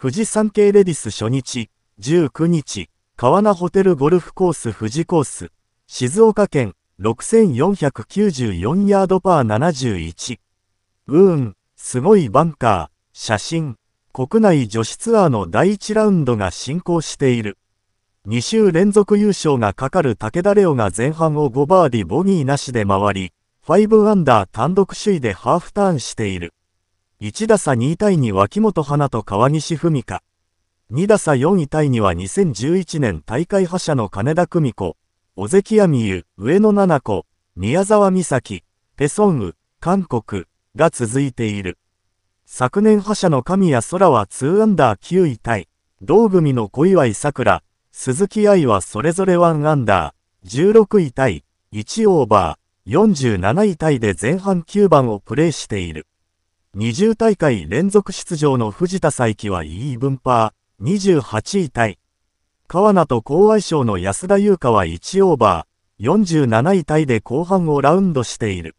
富士山系レディス初日、19日、川名ホテルゴルフコース富士コース、静岡県、6494ヤードパー71。うーん、すごいバンカー、写真。国内女子ツアーの第1ラウンドが進行している。2週連続優勝がかかる武田レオが前半を5バーディボギーなしで回り、5アンダー単独首位でハーフターンしている。1打差2位タイに脇本花と川西文香。2打差4位タイには2011年大会覇者の金田久美子、小関亜美優、上野七子、宮沢美咲、ペソンウ、韓国が続いている。昨年覇者の神谷空は2アンダー9位タイ、同組の小祝さくら、鈴木愛はそれぞれ1アンダー、16位タイ、1オーバー、47位タイで前半9番をプレーしている。20大会連続出場の藤田佐伯は E 分パー、28位タイ。川名と高愛称の安田優香は1オーバー、47位タイで後半をラウンドしている。